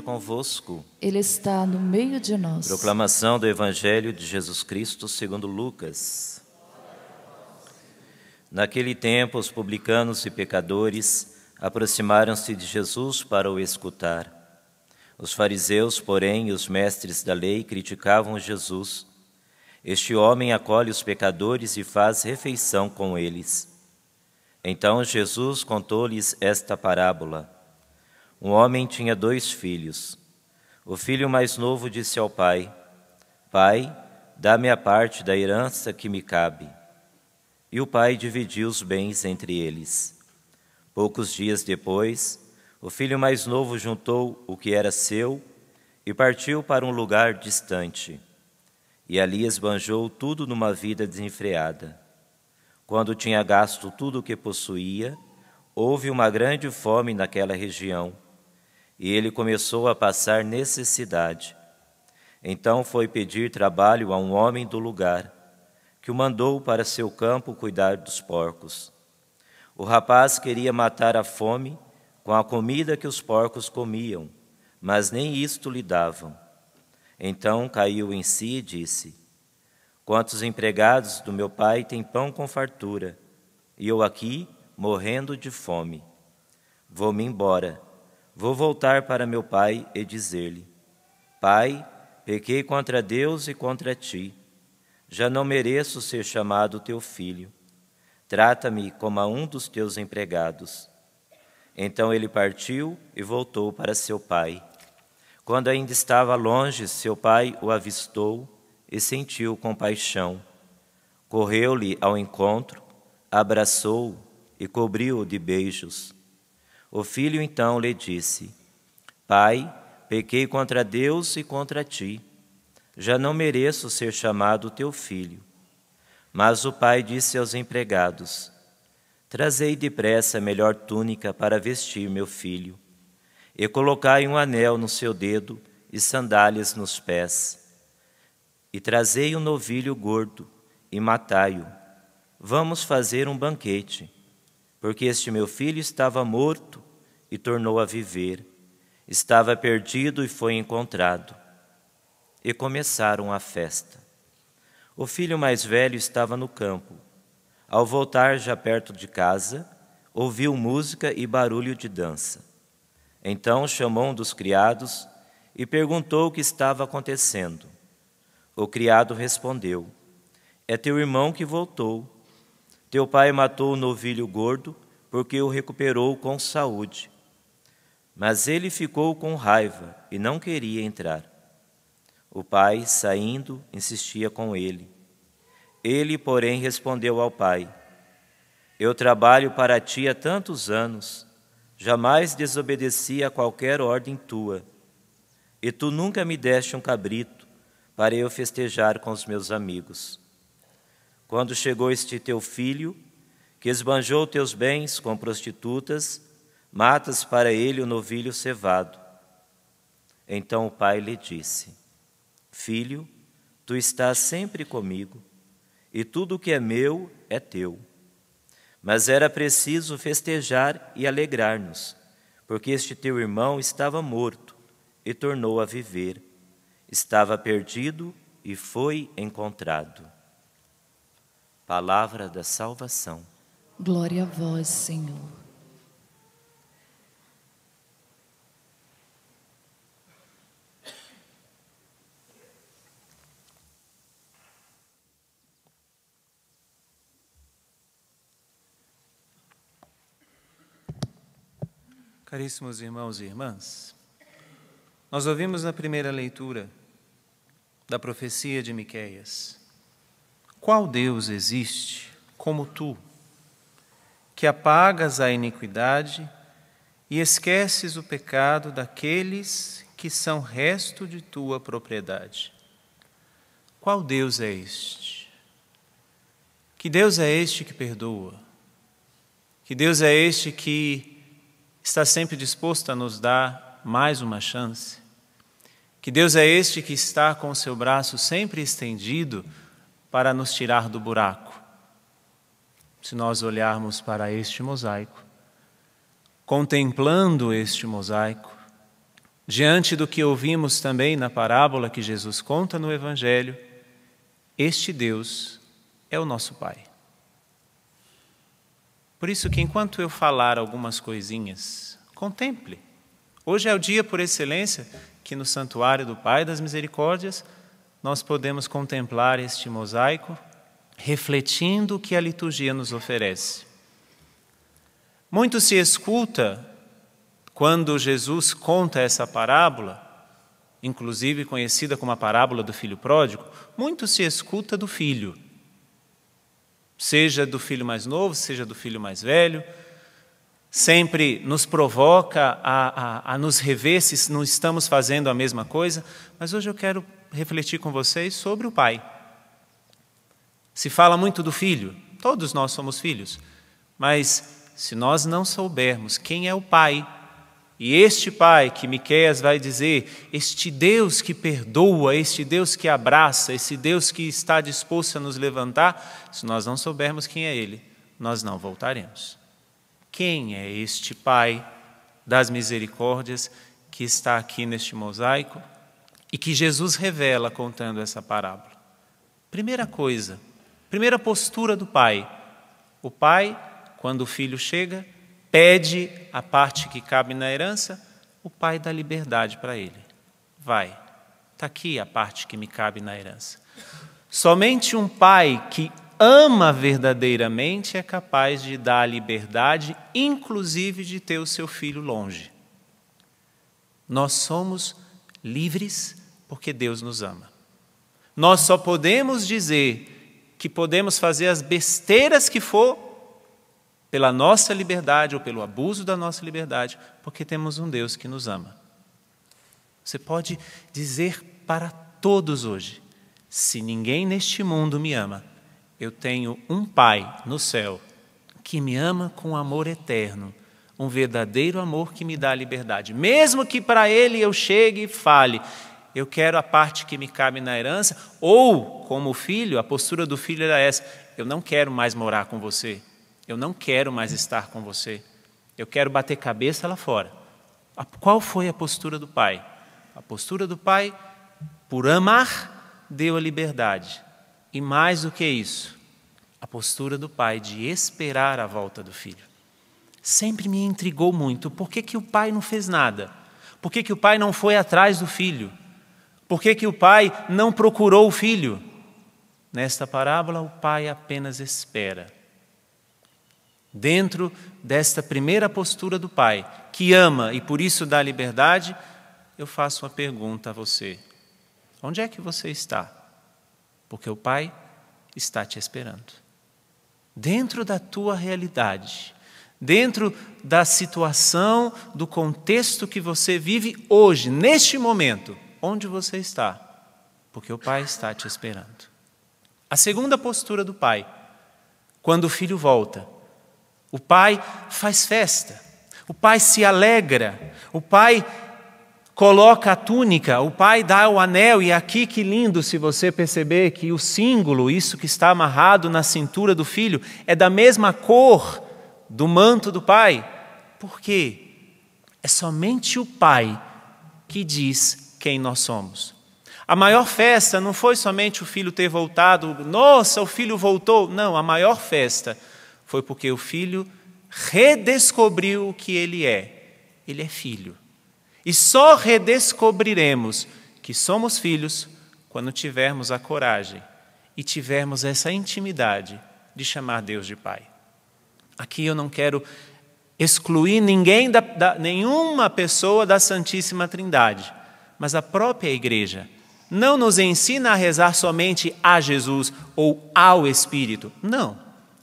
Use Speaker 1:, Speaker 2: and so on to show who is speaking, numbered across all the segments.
Speaker 1: esteja convosco. Ele está no meio de nós. Proclamação do Evangelho de Jesus Cristo segundo Lucas. Naquele tempo, os publicanos e pecadores aproximaram-se de Jesus para o escutar. Os fariseus, porém, e os mestres da lei criticavam Jesus. Este homem acolhe os pecadores e faz refeição com eles. Então Jesus contou-lhes esta parábola. Um homem tinha dois filhos. O filho mais novo disse ao pai: Pai, dá-me a parte da herança que me cabe. E o pai dividiu os bens entre eles. Poucos dias depois, o filho mais novo juntou o que era seu e partiu para um lugar distante. E ali esbanjou tudo numa vida desenfreada. Quando tinha gasto tudo o que possuía, houve uma grande fome naquela região e ele começou a passar necessidade. Então foi pedir trabalho a um homem do lugar, que o mandou para seu campo cuidar dos porcos. O rapaz queria matar a fome com a comida que os porcos comiam, mas nem isto lhe davam. Então caiu em si e disse: Quantos empregados do meu pai têm pão com fartura, e eu aqui morrendo de fome? Vou-me embora Vou voltar para meu pai e dizer-lhe: Pai, pequei contra Deus e contra ti. Já não mereço ser chamado teu filho. Trata-me como a um dos teus empregados. Então ele partiu e voltou para seu pai. Quando ainda estava longe, seu pai o avistou e sentiu compaixão. Correu-lhe ao encontro, abraçou-o e cobriu-o de beijos. O filho então lhe disse: Pai, pequei contra Deus e contra ti. Já não mereço ser chamado teu filho. Mas o pai disse aos empregados: Trazei depressa a melhor túnica para vestir meu filho, e colocai um anel no seu dedo e sandálias nos pés. E trazei um novilho gordo e matai-o. Vamos fazer um banquete porque este meu filho estava morto e tornou a viver, estava perdido e foi encontrado. E começaram a festa. O filho mais velho estava no campo. Ao voltar já perto de casa, ouviu música e barulho de dança. Então chamou um dos criados e perguntou o que estava acontecendo. O criado respondeu: É teu irmão que voltou teu pai matou o novilho gordo, porque o recuperou com saúde. Mas ele ficou com raiva e não queria entrar. O pai, saindo, insistia com ele. Ele, porém, respondeu ao pai: Eu trabalho para ti há tantos anos, jamais desobedeci a qualquer ordem tua, e tu nunca me deste um cabrito para eu festejar com os meus amigos. Quando chegou este teu filho, que esbanjou teus bens com prostitutas, matas para ele o novilho cevado. Então o pai lhe disse: Filho, tu estás sempre comigo, e tudo o que é meu é teu. Mas era preciso festejar e alegrar-nos, porque este teu irmão estava morto e tornou a viver, estava perdido e foi encontrado. Palavra da salvação. Glória a vós, Senhor.
Speaker 2: Caríssimos irmãos e irmãs, nós ouvimos na primeira leitura da profecia de Miqueias qual Deus existe como tu, que apagas a iniquidade e esqueces o pecado daqueles que são resto de tua propriedade? Qual Deus é este? Que Deus é este que perdoa? Que Deus é este que está sempre disposto a nos dar mais uma chance? Que Deus é este que está com o seu braço sempre estendido para nos tirar do buraco. Se nós olharmos para este mosaico, contemplando este mosaico, diante do que ouvimos também na parábola que Jesus conta no Evangelho, este Deus é o nosso Pai. Por isso que enquanto eu falar algumas coisinhas, contemple. Hoje é o dia por excelência que no santuário do Pai das Misericórdias nós podemos contemplar este mosaico refletindo o que a liturgia nos oferece. Muito se escuta quando Jesus conta essa parábola, inclusive conhecida como a parábola do filho pródigo, muito se escuta do filho. Seja do filho mais novo, seja do filho mais velho, sempre nos provoca a, a, a nos rever se não estamos fazendo a mesma coisa, mas hoje eu quero refletir com vocês sobre o pai. Se fala muito do filho, todos nós somos filhos, mas se nós não soubermos quem é o pai, e este pai que Miqueias vai dizer, este Deus que perdoa, este Deus que abraça, esse Deus que está disposto a nos levantar, se nós não soubermos quem é ele, nós não voltaremos. Quem é este Pai das misericórdias que está aqui neste mosaico e que Jesus revela contando essa parábola? Primeira coisa, primeira postura do Pai. O Pai, quando o filho chega, pede a parte que cabe na herança, o Pai dá liberdade para ele. Vai, está aqui a parte que me cabe na herança. Somente um pai que ama verdadeiramente é capaz de dar a liberdade, inclusive de ter o seu filho longe. Nós somos livres porque Deus nos ama. Nós só podemos dizer que podemos fazer as besteiras que for pela nossa liberdade ou pelo abuso da nossa liberdade, porque temos um Deus que nos ama. Você pode dizer para todos hoje: se ninguém neste mundo me ama, eu tenho um Pai no céu que me ama com amor eterno, um verdadeiro amor que me dá a liberdade. Mesmo que para Ele eu chegue e fale, eu quero a parte que me cabe na herança, ou, como filho, a postura do filho era essa: eu não quero mais morar com você, eu não quero mais estar com você, eu quero bater cabeça lá fora. Qual foi a postura do pai? A postura do pai, por amar, deu a liberdade. E mais do que isso, a postura do pai de esperar a volta do filho. Sempre me intrigou muito por que, que o pai não fez nada, por que, que o pai não foi atrás do filho, por que, que o pai não procurou o filho. Nesta parábola, o pai apenas espera. Dentro desta primeira postura do pai, que ama e por isso dá liberdade, eu faço uma pergunta a você: onde é que você está? porque o Pai está te esperando. Dentro da tua realidade, dentro da situação, do contexto que você vive hoje, neste momento, onde você está, porque o Pai está te esperando. A segunda postura do Pai, quando o filho volta, o Pai faz festa, o Pai se alegra, o Pai coloca a túnica, o pai dá o anel, e é aqui que lindo se você perceber que o símbolo, isso que está amarrado na cintura do filho, é da mesma cor do manto do pai. Por quê? É somente o pai que diz quem nós somos. A maior festa não foi somente o filho ter voltado, nossa, o filho voltou. Não, a maior festa foi porque o filho redescobriu o que ele é. Ele é filho. E só redescobriremos que somos filhos quando tivermos a coragem e tivermos essa intimidade de chamar Deus de Pai. Aqui eu não quero excluir ninguém da, da, nenhuma pessoa da Santíssima Trindade, mas a própria igreja não nos ensina a rezar somente a Jesus ou ao Espírito. Não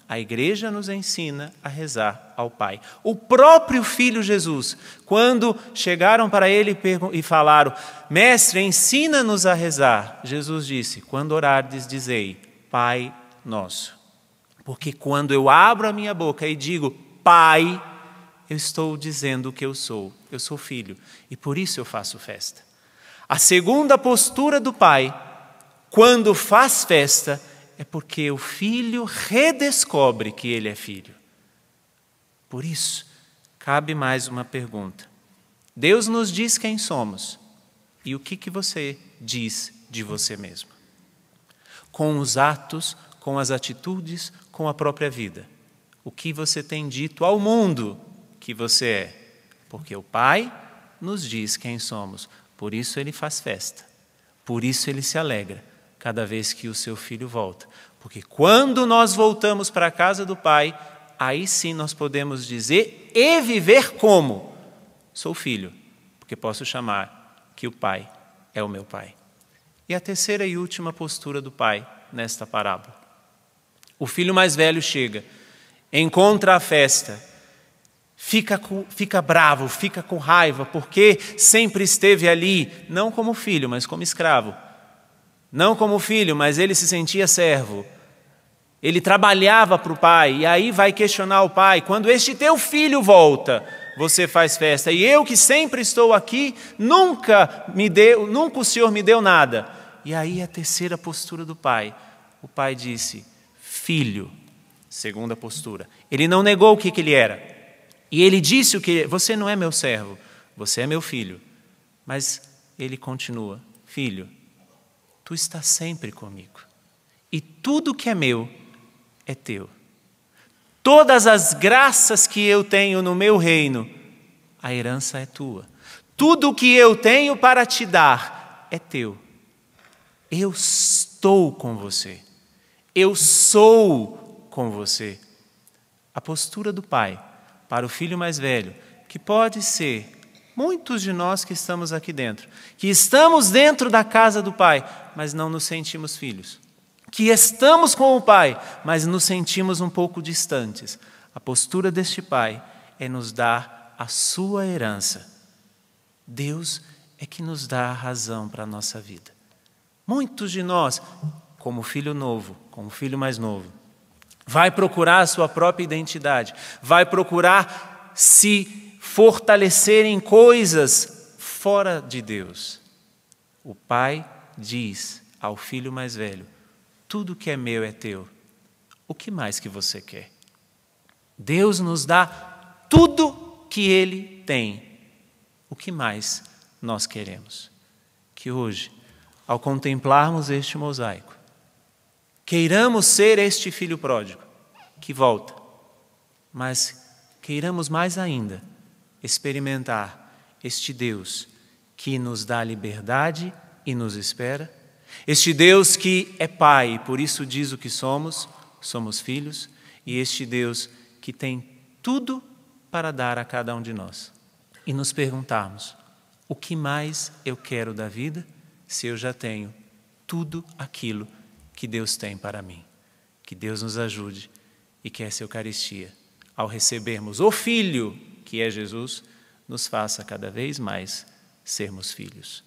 Speaker 2: a igreja nos ensina a rezar ao Pai. O próprio filho Jesus, quando chegaram para ele e falaram: Mestre, ensina-nos a rezar, Jesus disse: Quando orardes, dizei: Pai nosso. Porque quando eu abro a minha boca e digo: Pai, eu estou dizendo o que eu sou. Eu sou filho e por isso eu faço festa. A segunda postura do Pai, quando faz festa, é porque o filho redescobre que ele é filho. Por isso, cabe mais uma pergunta. Deus nos diz quem somos e o que, que você diz de você mesmo. Com os atos, com as atitudes, com a própria vida. O que você tem dito ao mundo que você é. Porque o Pai nos diz quem somos, por isso ele faz festa, por isso ele se alegra cada vez que o seu filho volta. Porque quando nós voltamos para a casa do Pai, aí sim nós podemos dizer e viver como? Sou filho, porque posso chamar que o Pai é o meu Pai. E a terceira e última postura do Pai nesta parábola. O filho mais velho chega, encontra a festa, fica, fica bravo, fica com raiva, porque sempre esteve ali, não como filho, mas como escravo não como filho, mas ele se sentia servo. Ele trabalhava para o pai, e aí vai questionar o pai: quando este teu filho volta, você faz festa, e eu que sempre estou aqui, nunca me deu, nunca o Senhor me deu nada. E aí é a terceira postura do pai. O pai disse: Filho, segunda postura. Ele não negou o que, que ele era. E ele disse o que você não é meu servo, você é meu filho. Mas ele continua: Filho, Tu estás sempre comigo. E tudo que é meu é teu. Todas as graças que eu tenho no meu reino, a herança é tua. Tudo que eu tenho para te dar é teu. Eu estou com você. Eu sou com você. A postura do pai para o filho mais velho, que pode ser muitos de nós que estamos aqui dentro, que estamos dentro da casa do pai, mas não nos sentimos filhos. Que estamos com o Pai, mas nos sentimos um pouco distantes. A postura deste Pai é nos dar a sua herança. Deus é que nos dá a razão para a nossa vida. Muitos de nós, como filho novo, como filho mais novo, vai procurar a sua própria identidade, vai procurar se fortalecer em coisas fora de Deus. O Pai diz ao filho mais velho: Tudo que é meu é teu. O que mais que você quer? Deus nos dá tudo que Ele tem. O que mais nós queremos? Que hoje, ao contemplarmos este mosaico, queiramos ser este filho pródigo que volta, mas queiramos mais ainda experimentar este Deus que nos dá liberdade e nos espera. Este Deus que é Pai, por isso diz o que somos, somos filhos, e este Deus que tem tudo para dar a cada um de nós. E nos perguntarmos: o que mais eu quero da vida se eu já tenho tudo aquilo que Deus tem para mim? Que Deus nos ajude e que essa Eucaristia, ao recebermos o Filho, que é Jesus, nos faça cada vez mais sermos filhos.